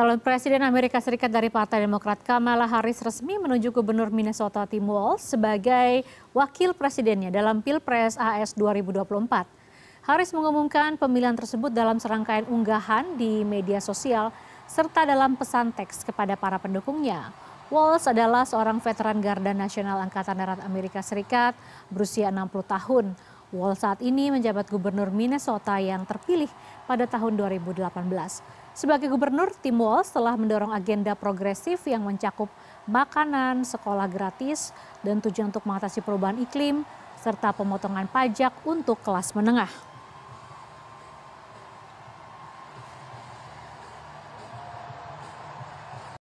Calon Presiden Amerika Serikat dari Partai Demokrat Kamala Harris resmi menunjuk Gubernur Minnesota Tim Walz sebagai wakil presidennya dalam Pilpres AS 2024. Harris mengumumkan pemilihan tersebut dalam serangkaian unggahan di media sosial serta dalam pesan teks kepada para pendukungnya. Walz adalah seorang veteran Garda Nasional Angkatan Darat Amerika Serikat berusia 60 tahun. Wall saat ini menjabat gubernur Minnesota yang terpilih pada tahun 2018. Sebagai gubernur, Tim Wall telah mendorong agenda progresif yang mencakup makanan, sekolah gratis, dan tujuan untuk mengatasi perubahan iklim, serta pemotongan pajak untuk kelas menengah.